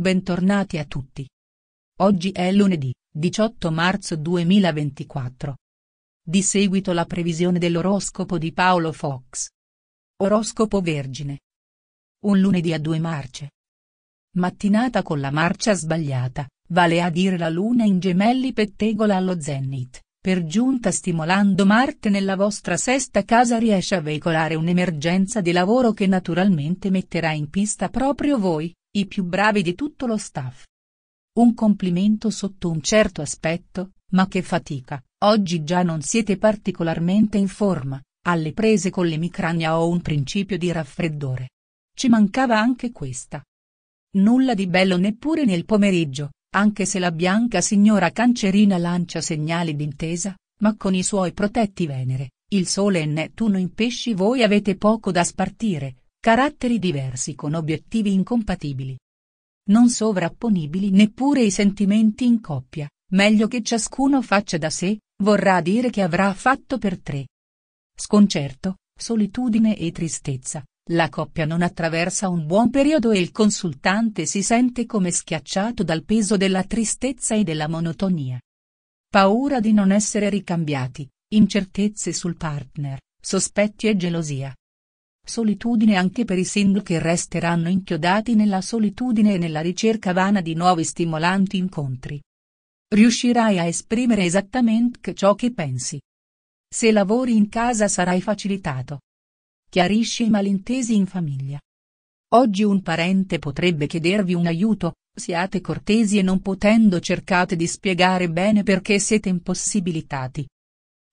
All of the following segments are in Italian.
Bentornati a tutti. Oggi è lunedì, 18 marzo 2024. Di seguito la previsione dell'oroscopo di Paolo Fox. Oroscopo Vergine. Un lunedì a due marce. Mattinata con la marcia sbagliata, vale a dire la luna in gemelli pettegola allo zenit, per giunta stimolando Marte nella vostra sesta casa riesce a veicolare un'emergenza di lavoro che naturalmente metterà in pista proprio voi i più bravi di tutto lo staff. Un complimento sotto un certo aspetto, ma che fatica, oggi già non siete particolarmente in forma, alle prese con l'emicrania o un principio di raffreddore. Ci mancava anche questa. Nulla di bello neppure nel pomeriggio, anche se la bianca signora Cancerina lancia segnali d'intesa, ma con i suoi protetti Venere, il Sole e Nettuno in pesci voi avete poco da spartire, Caratteri diversi con obiettivi incompatibili. Non sovrapponibili neppure i sentimenti in coppia, meglio che ciascuno faccia da sé, vorrà dire che avrà fatto per tre. Sconcerto, solitudine e tristezza, la coppia non attraversa un buon periodo e il consultante si sente come schiacciato dal peso della tristezza e della monotonia. Paura di non essere ricambiati, incertezze sul partner, sospetti e gelosia solitudine anche per i single che resteranno inchiodati nella solitudine e nella ricerca vana di nuovi stimolanti incontri. Riuscirai a esprimere esattamente ciò che pensi. Se lavori in casa sarai facilitato. Chiarisci i malintesi in famiglia. Oggi un parente potrebbe chiedervi un aiuto, siate cortesi e non potendo cercate di spiegare bene perché siete impossibilitati.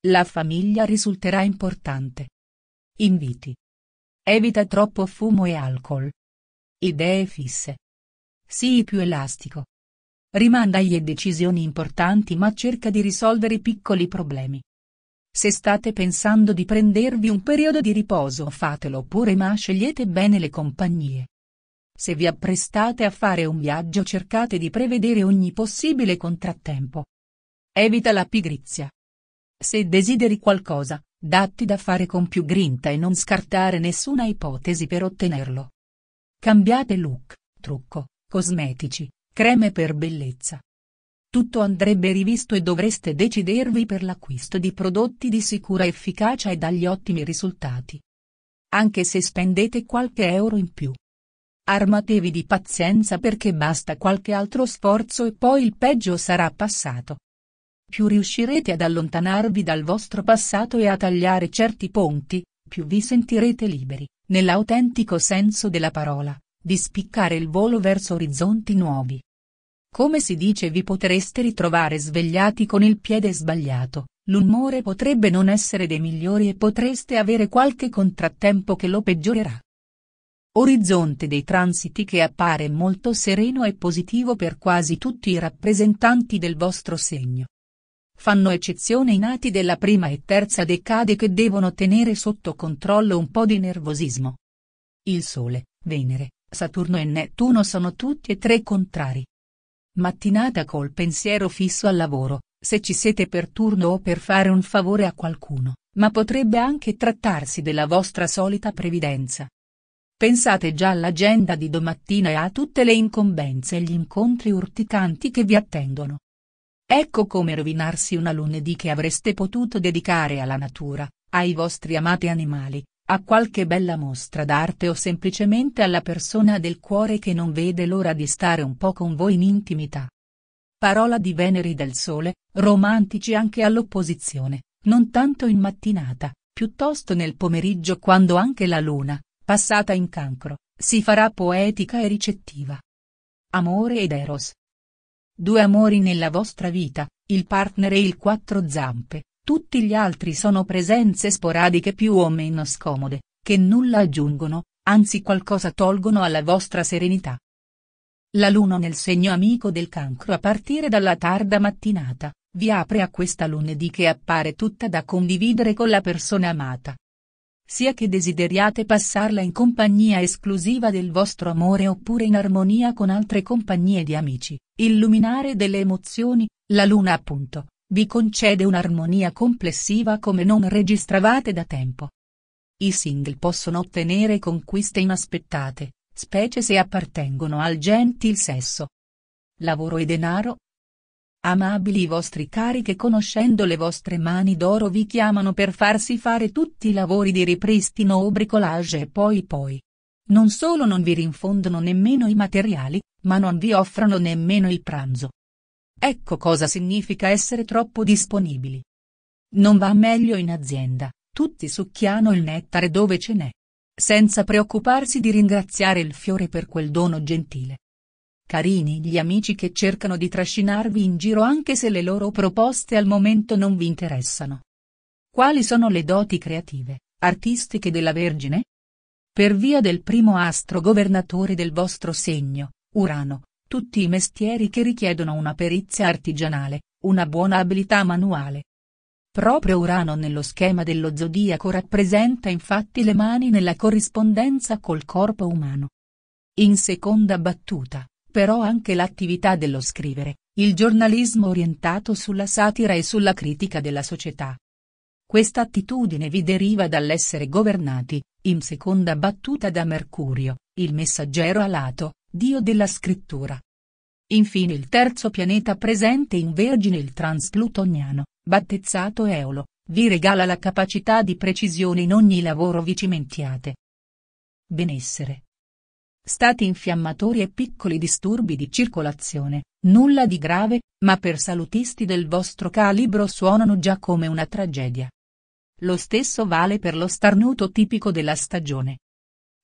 La famiglia risulterà importante. Inviti. Evita troppo fumo e alcol. Idee fisse. Sii più elastico. Rimandagli a decisioni importanti ma cerca di risolvere piccoli problemi. Se state pensando di prendervi un periodo di riposo fatelo oppure ma scegliete bene le compagnie. Se vi apprestate a fare un viaggio cercate di prevedere ogni possibile contrattempo. Evita la pigrizia. Se desideri qualcosa, Datti da fare con più grinta e non scartare nessuna ipotesi per ottenerlo. Cambiate look, trucco, cosmetici, creme per bellezza. Tutto andrebbe rivisto e dovreste decidervi per l'acquisto di prodotti di sicura efficacia e dagli ottimi risultati. Anche se spendete qualche euro in più. Armatevi di pazienza perché basta qualche altro sforzo e poi il peggio sarà passato. Più riuscirete ad allontanarvi dal vostro passato e a tagliare certi ponti, più vi sentirete liberi, nell'autentico senso della parola, di spiccare il volo verso orizzonti nuovi. Come si dice vi potreste ritrovare svegliati con il piede sbagliato, l'umore potrebbe non essere dei migliori e potreste avere qualche contrattempo che lo peggiorerà. Orizzonte dei transiti che appare molto sereno e positivo per quasi tutti i rappresentanti del vostro segno, Fanno eccezione i nati della prima e terza decade che devono tenere sotto controllo un po' di nervosismo. Il Sole, Venere, Saturno e Nettuno sono tutti e tre contrari. Mattinata col pensiero fisso al lavoro, se ci siete per turno o per fare un favore a qualcuno, ma potrebbe anche trattarsi della vostra solita previdenza. Pensate già all'agenda di domattina e a tutte le incombenze e gli incontri urticanti che vi attendono. Ecco come rovinarsi una lunedì che avreste potuto dedicare alla natura, ai vostri amati animali, a qualche bella mostra d'arte o semplicemente alla persona del cuore che non vede l'ora di stare un po' con voi in intimità. Parola di Veneri del Sole, romantici anche all'opposizione, non tanto in mattinata, piuttosto nel pomeriggio quando anche la luna, passata in cancro, si farà poetica e ricettiva. Amore ed Eros, Due amori nella vostra vita, il partner e il quattro zampe, tutti gli altri sono presenze sporadiche più o meno scomode, che nulla aggiungono, anzi qualcosa tolgono alla vostra serenità. La luna nel segno amico del cancro a partire dalla tarda mattinata, vi apre a questa lunedì che appare tutta da condividere con la persona amata, sia che desideriate passarla in compagnia esclusiva del vostro amore oppure in armonia con altre compagnie di amici, Illuminare delle emozioni, la luna appunto, vi concede un'armonia complessiva come non registravate da tempo. I single possono ottenere conquiste inaspettate, specie se appartengono al gentil sesso. Lavoro e denaro, Amabili i vostri cari che conoscendo le vostre mani d'oro vi chiamano per farsi fare tutti i lavori di ripristino o bricolage e poi poi. Non solo non vi rinfondono nemmeno i materiali, ma non vi offrono nemmeno il pranzo. Ecco cosa significa essere troppo disponibili. Non va meglio in azienda, tutti succhiano il nettare dove ce n'è. Senza preoccuparsi di ringraziare il fiore per quel dono gentile. Carini gli amici che cercano di trascinarvi in giro anche se le loro proposte al momento non vi interessano. Quali sono le doti creative, artistiche della Vergine? Per via del primo astro governatore del vostro segno, Urano, tutti i mestieri che richiedono una perizia artigianale, una buona abilità manuale. Proprio Urano nello schema dello zodiaco rappresenta infatti le mani nella corrispondenza col corpo umano. In seconda battuta, però anche l'attività dello scrivere, il giornalismo orientato sulla satira e sulla critica della società. Questa attitudine vi deriva dall'essere governati, in seconda battuta da Mercurio, il messaggero alato, dio della scrittura. Infine il terzo pianeta presente in Vergine il transplutoniano, battezzato Eolo, vi regala la capacità di precisione in ogni lavoro vi cimentiate. Benessere stati infiammatori e piccoli disturbi di circolazione, nulla di grave, ma per salutisti del vostro calibro suonano già come una tragedia. Lo stesso vale per lo starnuto tipico della stagione.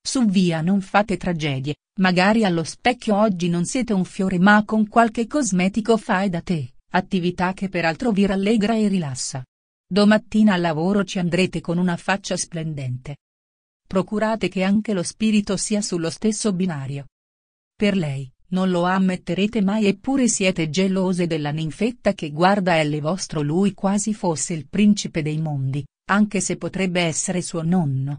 Su via non fate tragedie, magari allo specchio oggi non siete un fiore ma con qualche cosmetico fai da te, attività che peraltro vi rallegra e rilassa. Domattina al lavoro ci andrete con una faccia splendente procurate che anche lo spirito sia sullo stesso binario. Per lei, non lo ammetterete mai eppure siete gelose della ninfetta che guarda elle vostro lui quasi fosse il principe dei mondi, anche se potrebbe essere suo nonno.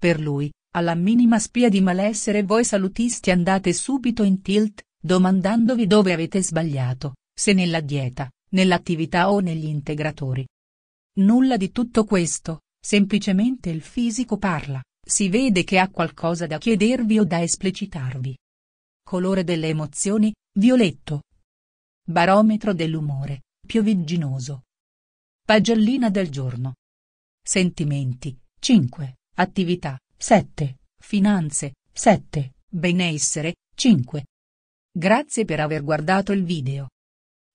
Per lui, alla minima spia di malessere voi salutisti andate subito in tilt, domandandovi dove avete sbagliato, se nella dieta, nell'attività o negli integratori. Nulla di tutto questo, Semplicemente il fisico parla, si vede che ha qualcosa da chiedervi o da esplicitarvi. Colore delle emozioni, violetto. Barometro dell'umore, piovigginoso. Pagellina del giorno. Sentimenti, 5, attività, 7, finanze, 7, benessere, 5. Grazie per aver guardato il video.